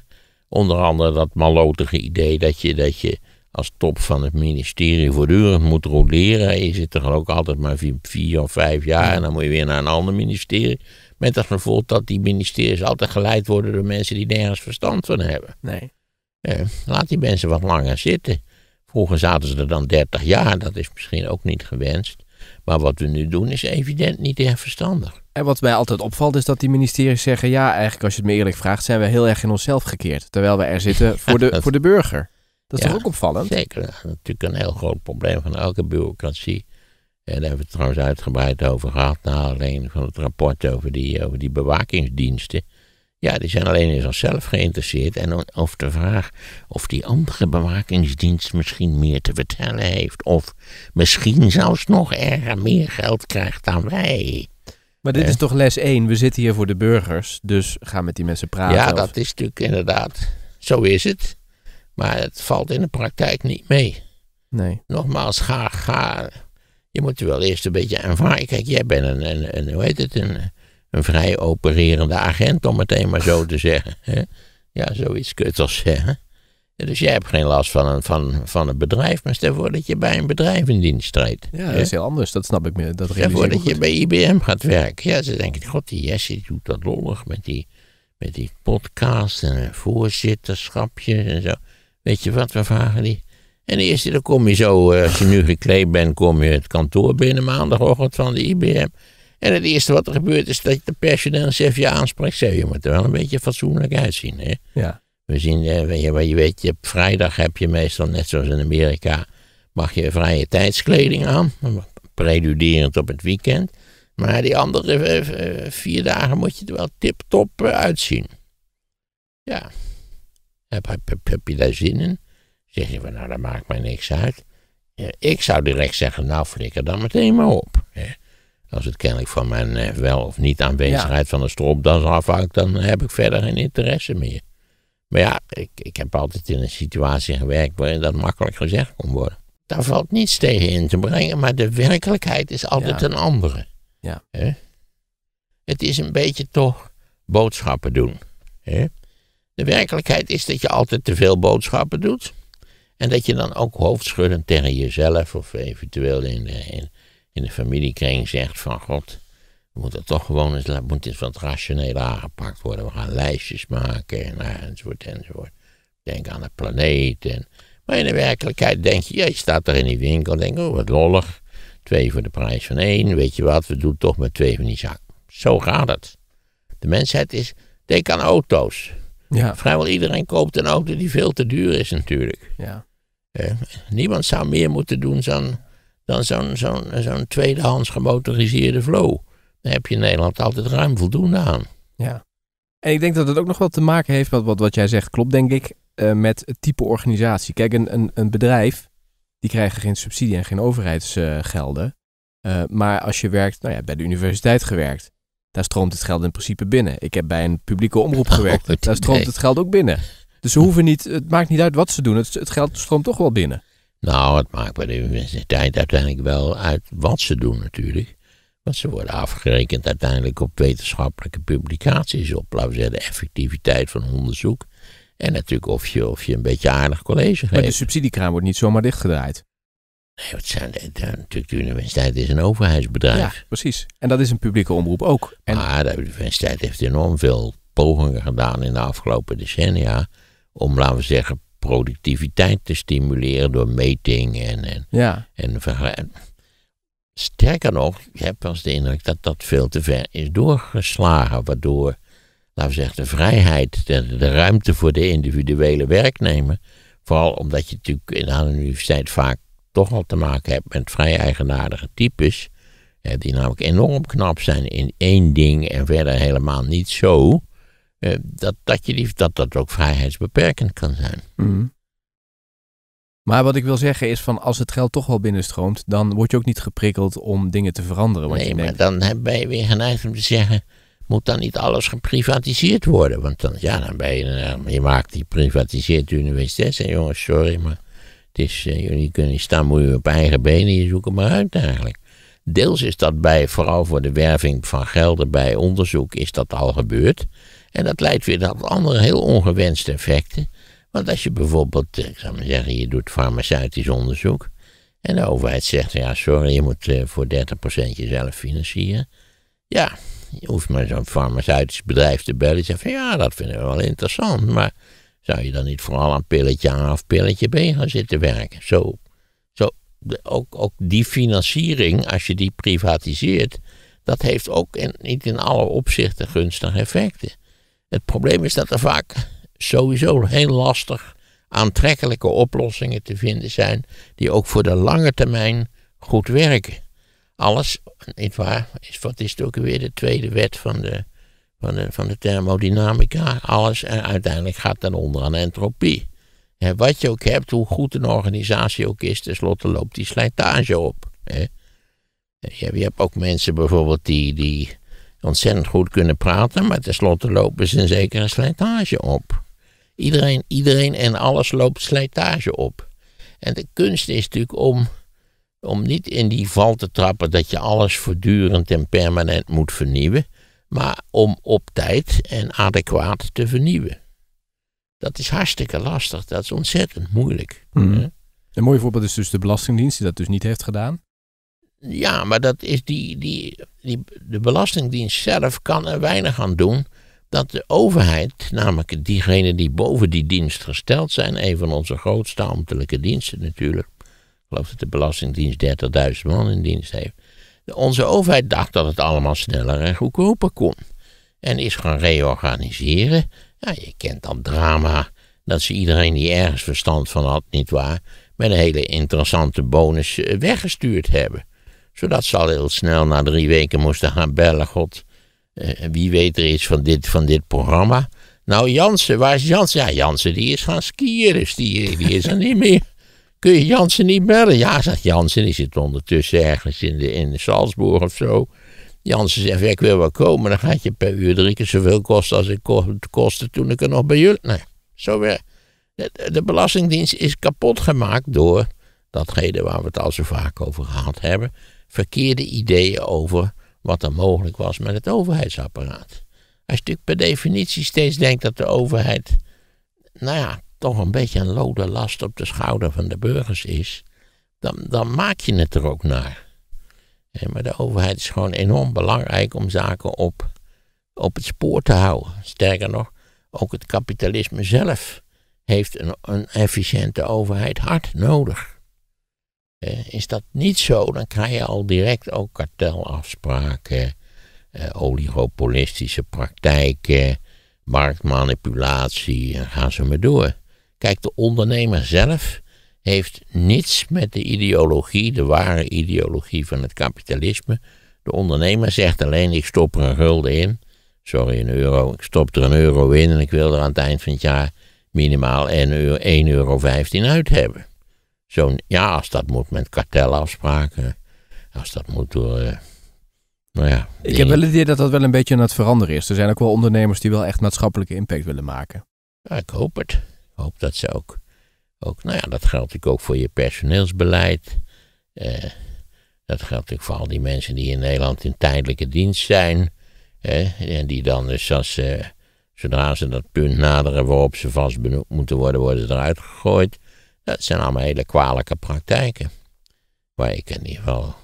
Onder andere dat malotige idee dat je, dat je als top van het ministerie voortdurend moet roleren. Je zit er ook altijd maar vier, vier of vijf jaar en dan moet je weer naar een ander ministerie. Met als bijvoorbeeld dat die ministeries altijd geleid worden door mensen die nergens verstand van hebben. Nee. laat die mensen wat langer zitten. Vroeger zaten ze er dan 30 jaar, dat is misschien ook niet gewenst. Maar wat we nu doen is evident niet erg verstandig. En wat mij altijd opvalt is dat die ministeries zeggen: ja, eigenlijk als je het me eerlijk vraagt, zijn we heel erg in onszelf gekeerd. Terwijl we er zitten <laughs> voor de, voor de burger. Dat is toch ook opvallend? Zeker, natuurlijk een heel groot probleem van elke bureaucratie. En daar hebben we het trouwens uitgebreid over gehad. Na alleen van het rapport over die, over die bewakingsdiensten. Ja, die zijn alleen in zichzelf geïnteresseerd. En of de vraag of die andere bewakingsdienst misschien meer te vertellen heeft. Of misschien zelfs nog erger meer geld krijgt dan wij. Maar dit is toch les 1? We zitten hier voor de burgers, dus ga met die mensen praten. Ja, dat is natuurlijk inderdaad. Zo is het. Maar het valt in de praktijk niet mee. Nee. Nogmaals, ga, ga je moet je wel eerst een beetje aanvaarden. Kijk, jij bent een, een, hoe heet het, een, een vrij opererende agent, om het maar zo te zeggen. Hè? Ja, zoiets kun je zeggen. Dus jij hebt geen last van een, van, van een bedrijf, maar stel voor dat je bij een bedrijf in dienst treedt. Ja, dat is heel anders, dat snap ik meer. Dat stel voor dat je bij IBM gaat werken. Ja, ze denken, god, die Jesse doet dat lollig met die, met die podcast en voorzitterschapjes en zo. Weet je wat, we vragen die en eerste, dan kom je zo, eh, als je nu gekleed bent, kom je het kantoor binnen maandagochtend van de IBM. En het eerste wat er gebeurt is dat de personeel even je aanspreekt. Zeg, je moet er wel een beetje fatsoenlijk uitzien. Hè? Ja. We zien, eh, je weet, op vrijdag heb je meestal, net zoals in Amerika, mag je vrije tijdskleding aan. Preluderend op het weekend. Maar die andere eh, vier dagen moet je er wel tip-top uitzien. Ja. heb, heb, heb je daar zin in? Zeg je van, nou, dat maakt mij niks uit. ik zou direct zeggen, nou, flikker dan meteen maar op. Als het kennelijk van mijn eh, wel of niet aanwezigheid ja. van een stropdas afhangt, dan heb ik verder geen interesse meer. Maar ja, ik, ik heb altijd in een situatie gewerkt waarin dat makkelijk gezegd kon worden. Daar valt niets tegen in te brengen, maar de werkelijkheid is altijd een andere. Ja. Het is een beetje toch boodschappen doen. De werkelijkheid is dat je altijd te veel boodschappen doet. En dat je dan ook hoofdschuddend tegen jezelf of eventueel in de, in, in de familiekring zegt van god, we moeten toch gewoon eens, moet wat rationeel aangepakt worden. We gaan lijstjes maken en, eh, enzovoort enzovoort. Denk aan de planeet. En, maar in de werkelijkheid denk je, ja, je staat er in die winkel denk, oh wat lollig. Twee voor de prijs van één, weet je wat, we doen toch met twee van die zak. Zo gaat het. De mensheid is, denk aan auto's. Ja. Vrijwel iedereen koopt een auto die veel te duur is natuurlijk. Ja. niemand zou meer moeten doen dan, dan zo'n zo'n zo'n tweedehands gemotoriseerde flow. Daar heb je in Nederland altijd ruim voldoende aan. Ja. En ik denk dat het ook nog wel te maken heeft, met wat, wat jij zegt klopt denk ik, eh, met het type organisatie. Kijk, een, een, een bedrijf, die krijgen geen subsidie en geen overheidsgelden. Uh, maar als je werkt, nou ja, bij de universiteit gewerkt, daar stroomt het geld in principe binnen. Ik heb bij een publieke omroep <laughs> oh, gewerkt. daar stroomt het geld ook binnen. Dus ze hm. hoeven niet, het maakt niet uit wat ze doen. Het, geld stroomt toch wel binnen. Nou, het maakt bij de universiteit uiteindelijk wel uit wat ze doen natuurlijk. Want ze worden afgerekend uiteindelijk op wetenschappelijke publicaties, op laten zeggen, de effectiviteit van onderzoek. En natuurlijk of je, of je een beetje aardig college geeft. Maar de subsidiekraan wordt niet zomaar dichtgedraaid. Nee, wat zijn natuurlijk de universiteit is een overheidsbedrijf. Ja, precies. En dat is een publieke omroep ook. En... Maar de universiteit heeft enorm veel pogingen gedaan in de afgelopen decennia om, laten we zeggen, productiviteit te stimuleren door meting en, en, en Sterker nog, heb wel als de indruk dat dat veel te ver is doorgeslagen, waardoor, laten we zeggen, de vrijheid, de, de ruimte voor de individuele werknemer, vooral omdat je natuurlijk aan de universiteit vaak toch al te maken hebt met vrij eigenaardige types. die namelijk enorm knap zijn in één ding en verder helemaal niet zo. Eh, dat, dat, je die, dat dat ook vrijheidsbeperkend kan zijn. Mhm. Maar wat ik wil zeggen is van als het geld toch wel binnenstroomt, dan word je ook niet geprikkeld om dingen te veranderen. Want nee, je denkt... maar dan ben je weer geneigd om te zeggen, moet dan niet alles geprivatiseerd worden? Want dan, ja, dan ben je, eh, je maakt die privatiseert u universiteit en jongens, sorry, maar het is, eh, jullie kunnen staan, moet je op eigen benen, je zoekt maar uit eigenlijk. Deels is dat bij, vooral voor de werving van gelden bij onderzoek, is dat al gebeurd. En dat leidt weer tot andere heel ongewenste effecten. Want als je bijvoorbeeld, eh, ik zou maar zeggen, je doet farmaceutisch onderzoek. En de overheid zegt, ja sorry, je moet eh, voor 30% jezelf financieren. Ja, je hoeft maar zo'n farmaceutisch bedrijf te bellen. Die zegt van ja, dat vinden we wel interessant, maar zou je dan niet vooral aan pilletje A of pilletje B gaan zitten werken? Zo, zo, ook, ook die financiering, als je die privatiseert, dat heeft ook in, niet in alle opzichten gunstige effecten. Het probleem is dat er vaak sowieso heel lastig aantrekkelijke oplossingen te vinden zijn die ook voor de lange termijn goed werken. Alles, nietwaar, is, wat is het ook weer de tweede wet van de van de, thermodynamica. Alles en uiteindelijk gaat dan onder aan entropie. wat je ook hebt, hoe goed een organisatie ook is, tenslotte loopt die slijtage op. Je, je hebt ook mensen bijvoorbeeld die, die ontzettend goed kunnen praten, maar tenslotte lopen ze een zekere slijtage op. Iedereen, iedereen en alles loopt slijtage op. En de kunst is natuurlijk om, om niet in die val te trappen dat je alles voortdurend en permanent moet vernieuwen maar om op tijd en adequaat te vernieuwen. Dat is hartstikke lastig, dat is ontzettend moeilijk. Mm. Een mooi voorbeeld is dus de Belastingdienst, die dat dus niet heeft gedaan. Ja, maar dat is die, die, die, de Belastingdienst zelf kan er weinig aan doen dat de overheid, namelijk diegenen die boven die dienst gesteld zijn, een van onze grootste ambtelijke diensten natuurlijk, ik geloof dat de Belastingdienst 30.000 man in dienst heeft, onze overheid dacht dat het allemaal sneller en goedkoper kon. En is gaan reorganiseren. Ja, je kent dat drama. Dat ze iedereen die ergens verstand van had, nietwaar, met een hele interessante bonus eh, weggestuurd hebben. Zodat ze al heel snel na drie weken moesten gaan bellen. God, eh, wie weet er iets van dit, van dit programma? Nou, Jansen, waar is Jansen? Ja, Jansen die is gaan skiën, dus die, die is er niet meer kun je Jansen niet bellen? Ja, zegt Jansen, die zit ondertussen ergens in, de, in Salzburg of zo. Jansen zegt, ik wil wel komen, dan gaat je per uur drie keer zoveel kosten als ik kostte toen ik er nog bij jullie... Nee, zo weer. De, de Belastingdienst is kapot gemaakt door datgene waar we het al zo vaak over gehad hebben. Verkeerde ideeën over wat er mogelijk was met het overheidsapparaat. Als je natuurlijk per definitie steeds denkt dat de overheid, nou ja, toch een beetje een lode last op de schouder van de burgers is, dan, dan maak je het er ook naar. Eh, maar de overheid is gewoon enorm belangrijk om zaken op, op het spoor te houden. Sterker nog, ook het kapitalisme zelf heeft een, een efficiënte overheid hard nodig. Eh, is dat niet zo, dan krijg je al direct ook kartelafspraken, eh, oligopolistische praktijken, marktmanipulatie en ga ze maar door. Kijk, de ondernemer zelf heeft niets met de ideologie, de ware ideologie van het kapitalisme. De ondernemer zegt alleen: ik stop er een gulden in. Sorry, een euro. Ik stop er een euro in en ik wil er aan het eind van het jaar minimaal 1,15 euro uit hebben. Zo'n, ja, als dat moet met kartelafspraken, als dat moet door. Eh, nou ja, ik heb wel het idee dat dat wel een beetje aan het veranderen is. Er zijn ook wel ondernemers die wel echt maatschappelijke impact willen maken. Ja, ik hoop het hoop dat ze ook, ook, nou ja, dat geldt natuurlijk ook voor je personeelsbeleid. Eh, dat geldt natuurlijk voor al die mensen die in Nederland in tijdelijke dienst zijn. hè, en die dan dus als eh, zodra ze dat punt naderen waarop ze vast benoemd moeten worden, worden ze eruit gegooid. Dat zijn allemaal hele kwalijke praktijken. Waar ik in ieder geval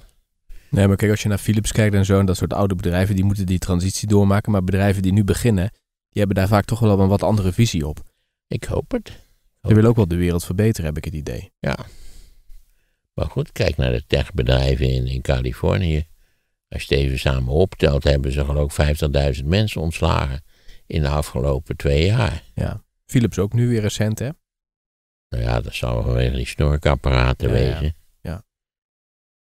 Nee, maar kijk, als je naar Philips kijkt en zo, en dat soort oude bedrijven, die moeten die transitie doormaken. Maar bedrijven die nu beginnen, die hebben daar vaak toch wel een wat andere visie op. Ik hoop het. Je wil ook wel de wereld verbeteren, heb ik het idee. Ja. Maar goed, kijk naar de techbedrijven in, in Californië. Als je het even samen optelt, hebben ze geloof ik 50.000 mensen ontslagen in de afgelopen twee jaar. Ja. Philips ook nu weer recent, hè? Nou ja, dat zou vanwege die snorkapparaten ja, wezen. Ja. ja.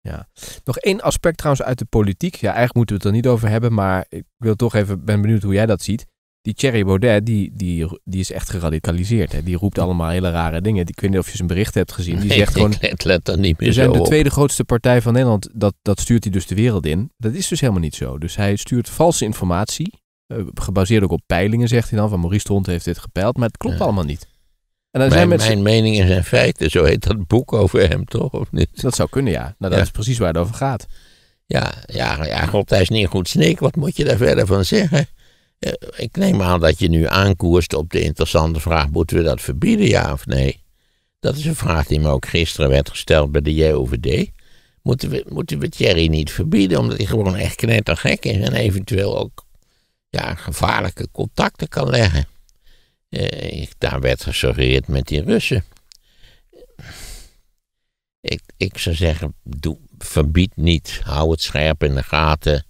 ja. Nog één aspect trouwens uit de politiek. Ja, eigenlijk moeten we het er niet over hebben, maar ik wil toch even, ben benieuwd hoe jij dat ziet die Thierry Baudet, die, die, die is echt geradicaliseerd. Hè? Die roept allemaal hele rare dingen. Ik weet niet of je zijn bericht hebt gezien. Die zegt gewoon, ik let er niet meer We zijn de tweede grootste partij van Nederland. Dat, dat stuurt hij dus de wereld in. Dat is dus helemaal niet zo. Dus hij stuurt valse informatie. Eh, gebaseerd ook op peilingen, zegt hij dan. Van Maurice de Hond heeft dit gepeild. Maar het klopt allemaal niet. En dan mijn, zijn mijn meningen zijn feiten. Zo heet dat boek over hem, toch? Of niet? Dat zou kunnen, ja. Nou, dat is precies waar het over gaat. Ja, ja, ja, God, hij is niet een goed sneek. Wat moet je daar verder van zeggen? Eh, ik neem aan dat je nu aankoerst op de interessante vraag: moeten we dat verbieden, ja of nee? Dat is een vraag die me ook gisteren werd gesteld bij de JOVD. Moeten we, moeten we Thierry niet verbieden, omdat hij gewoon echt knettergek is en eventueel ook ja, gevaarlijke contacten kan leggen? Eh, daar werd gesuggereerd met die Russen. Ik, ik zou zeggen, verbied niet, hou het scherp in de gaten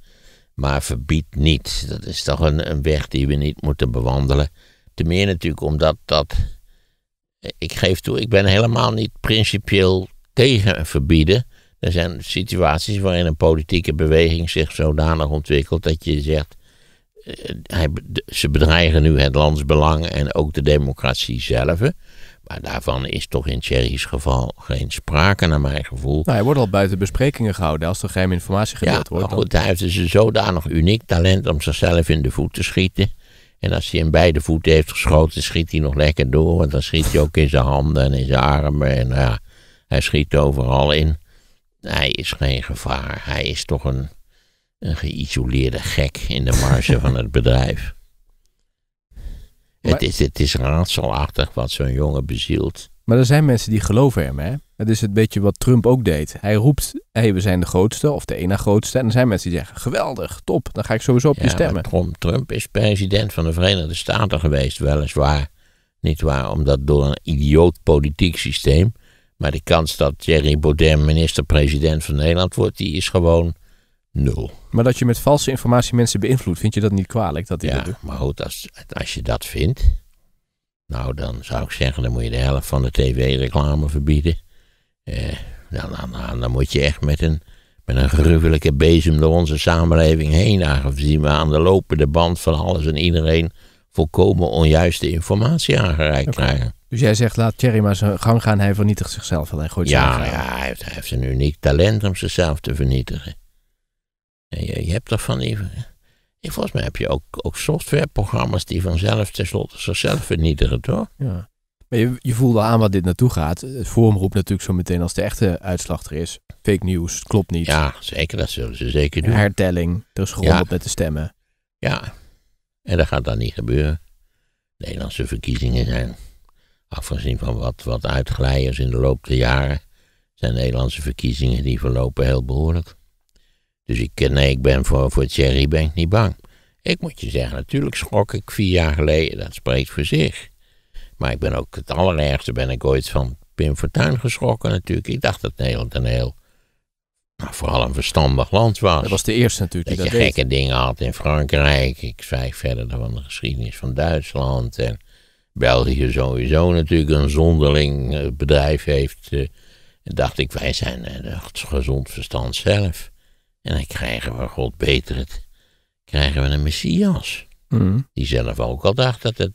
maar verbied niet. Dat is toch een, een weg die we niet moeten bewandelen. Ten meer natuurlijk omdat dat. Ik geef toe, ik ben helemaal niet principieel tegen verbieden. Er zijn situaties waarin een politieke beweging zich zodanig ontwikkelt dat je zegt. Eh, ze bedreigen nu het landsbelang en ook de democratie zelf. Maar daarvan is toch in Thierry's geval geen sprake, naar mijn gevoel. Nou, hij wordt al buiten besprekingen gehouden als er geen informatie gedeeld wordt. Maar hij heeft dus een zodanig uniek talent om zichzelf in de voet te schieten. En als hij in beide voeten heeft geschoten, schiet hij nog lekker door. Want dan schiet hij ook in zijn handen en in zijn armen. En nou ja, hij schiet overal in. Hij is geen gevaar. Hij is toch een, een geïsoleerde gek in de marge van het bedrijf. <laughs> het, is, het is raadselachtig wat zo'n jongen bezielt. Maar er zijn mensen die geloven hem, hè? Het is het beetje wat Trump ook deed. Hij roept, hey, we zijn de grootste of de ene grootste. En er zijn mensen die zeggen, geweldig, top, dan ga ik sowieso op je stemmen. Trump, Trump is president van de Verenigde Staten geweest, weliswaar. Niet waar, omdat door een idioot politiek systeem. Maar de kans dat Jerry Baudet minister-president van Nederland wordt, die is gewoon nul. Maar dat je met valse informatie mensen beïnvloedt, vind je dat niet kwalijk dat die ja, dat doet? maar goed, als, als je dat vindt, nou dan zou ik zeggen, dan moet je de helft van de tv-reclame verbieden. Eh, dan, dan, dan, moet je echt met een, met een gruwelijke bezem door onze samenleving heen. Aangezien nou, we aan de lopende band van alles en iedereen volkomen onjuiste informatie aangereikt krijgen. Dus jij zegt, laat Thierry maar zijn gang gaan, hij vernietigt zichzelf. Hij gooit ja, ja hij, heeft, hij heeft een uniek talent om zichzelf te vernietigen. En je, hebt er van die. Volgens mij heb je ook, ook softwareprogramma's die vanzelf tenslotte zichzelf vernietigen, toch? Ja. Maar je, je voelde aan waar dit naartoe gaat. Het Forum roept natuurlijk zo meteen als de echte uitslachter is. Fake nieuws, klopt niet. Ja, zeker, dat zullen ze zeker doen. Hertelling, er is gewoon op met de stemmen. Ja, en dat gaat dan niet gebeuren. Nederlandse verkiezingen zijn, afgezien van wat, wat uitglijers in de loop der jaren, zijn Nederlandse verkiezingen die verlopen heel behoorlijk. Dus ik, eh, nee, ik ben voor, voor Thierry ben ik niet bang. Ik moet je zeggen, natuurlijk schrok ik vier jaar geleden, dat spreekt voor zich. Maar ik ben ook, het allerergste ben ik ooit van Pim Fortuyn geschrokken natuurlijk. Ik dacht dat Nederland een heel, nou, vooral een verstandig land was. Dat was de eerste natuurlijk. Dat, dat je gekke dingen had in Frankrijk. Ik zwijg verder van de geschiedenis van Duitsland. En België sowieso natuurlijk een zonderling eh, bedrijf heeft. Uh, dacht ik, wij zijn uh, het gezond verstand zelf. En dan krijgen we, God beter het, krijgen we een Messias. Mm. Die zelf ook al dacht dat hij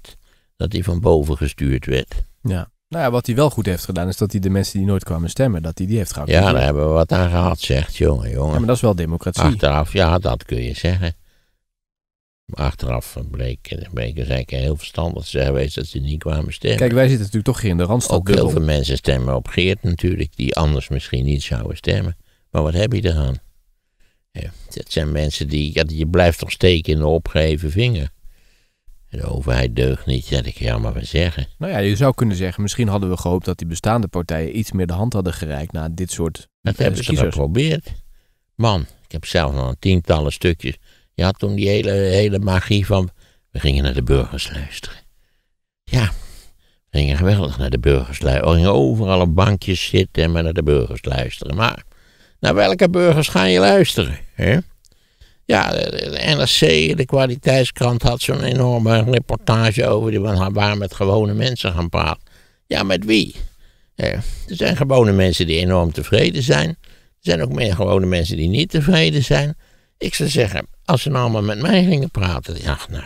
dat van boven gestuurd werd. Ja. Nou ja, wat hij wel goed heeft gedaan is dat hij de mensen die nooit kwamen stemmen, dat hij die heeft gehad. Ja, daar hebben we wat aan gehad, zegt jongen, jongen. Ja, maar dat is wel democratie. Achteraf, ja, dat kun je zeggen. Maar achteraf bleken bleek eigenlijk heel verstandig zijn geweest dat ze niet kwamen stemmen. Kijk, wij zitten natuurlijk toch hier in de Randstad. Ook heel veel mensen stemmen op Geert natuurlijk, die anders misschien niet zouden stemmen. Maar wat heb je eraan? Ja, dat zijn mensen die, ja, je blijft toch steken in de opgeheven vinger. De overheid deugt niet, dat ik jammer van zeggen. Nou ja, je zou kunnen zeggen, misschien hadden we gehoopt dat die bestaande partijen iets meer de hand hadden gereikt naar dit soort Dat hebben ze geprobeerd. Man, ik heb zelf nog een tientallen stukjes. Je had toen die hele, hele magie van, we gingen naar de burgers luisteren. Ja, we gingen geweldig naar de burgers luisteren. We gingen overal op bankjes zitten en maar naar de burgers luisteren. Maar naar welke burgers ga je luisteren? Hè? Ja, de, NRC, de kwaliteitskrant, had zo'n enorme reportage over die waar met gewone mensen gaan praten. Ja, met wie? er zijn gewone mensen die enorm tevreden zijn. Er zijn ook meer gewone mensen die niet tevreden zijn. Ik zou zeggen, als ze nou allemaal met mij gingen praten, ja, nou,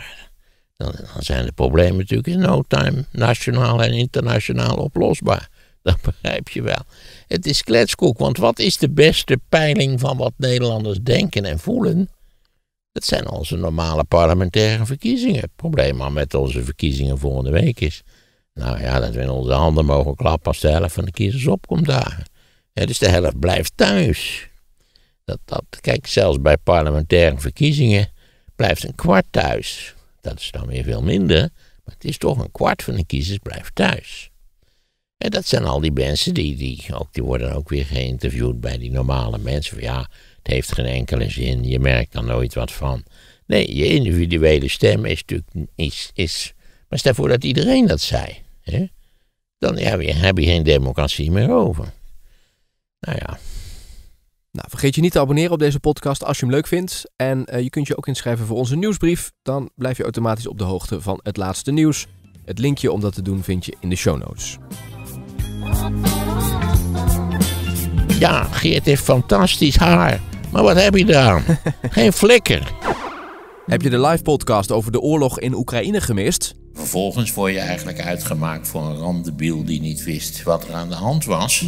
dan, dan zijn de problemen natuurlijk in no time nationaal en internationaal oplosbaar. <laughs> Dat begrijp je wel. Het is kletskoek, want wat is de beste peiling van wat Nederlanders denken en voelen? Dat zijn onze normale parlementaire verkiezingen. Het probleem met onze verkiezingen volgende week is. Nou ja, dat we in onze handen mogen klappen als de helft van de kiezers opkomt daar. Ja, dus de helft blijft thuis. Dat, dat, kijk, zelfs bij parlementaire verkiezingen blijft een kwart thuis. Dat is dan weer veel minder, maar het is toch een kwart van de kiezers blijft thuis. En dat zijn al die mensen die, die, ook, die worden ook weer geïnterviewd bij die normale mensen. van Ja, het heeft geen enkele zin, je merkt er nooit wat van. Nee, je individuele stem is natuurlijk iets. Is, maar stel voor dat iedereen dat zei. Hè? Dan ja, heb je geen democratie meer over. Nou ja. Nou, vergeet je niet te abonneren op deze podcast als je hem leuk vindt. En eh, je kunt je ook inschrijven voor onze nieuwsbrief. Dan blijf je automatisch op de hoogte van het laatste nieuws. Het linkje om dat te doen vind je in de show notes. Ja, Geert heeft fantastisch haar. Maar wat heb je daar? <laughs> Geen flikker. Heb je de live podcast over de oorlog in Oekraïne gemist? Vervolgens word je eigenlijk uitgemaakt voor een randebiel die niet wist wat er aan de hand was.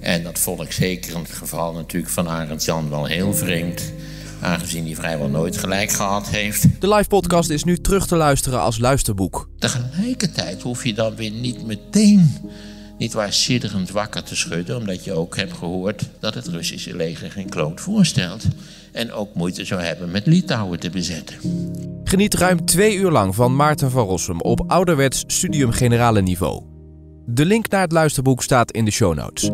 En dat vond ik zeker in het geval natuurlijk van Arend Jan wel heel vreemd. Aangezien hij vrijwel nooit gelijk gehad heeft. De live podcast is nu terug te luisteren als luisterboek. Tegelijkertijd hoef je dan weer niet meteen niet waar sidderend wakker te schudden, omdat je ook hebt gehoord dat het Russische leger geen kloot voorstelt en ook moeite zou hebben met Litouwen te bezetten. Geniet ruim twee uur lang van Maarten van Rossum op ouderwets studium generale niveau. De link naar het luisterboek staat in de show notes.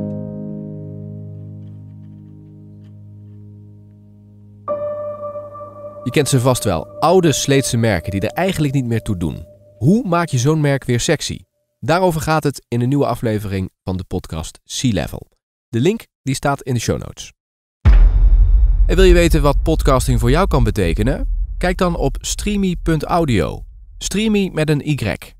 Je kent ze vast wel, oude sleetse merken die er eigenlijk niet meer toe doen. Hoe maak je zo'n merk weer sexy? Daarover gaat het in de nieuwe aflevering van de podcast Sea Level. De link die staat in de show notes. En wil je weten wat podcasting voor jou kan betekenen? Kijk dan op streamy.audio. Streamy met een Y.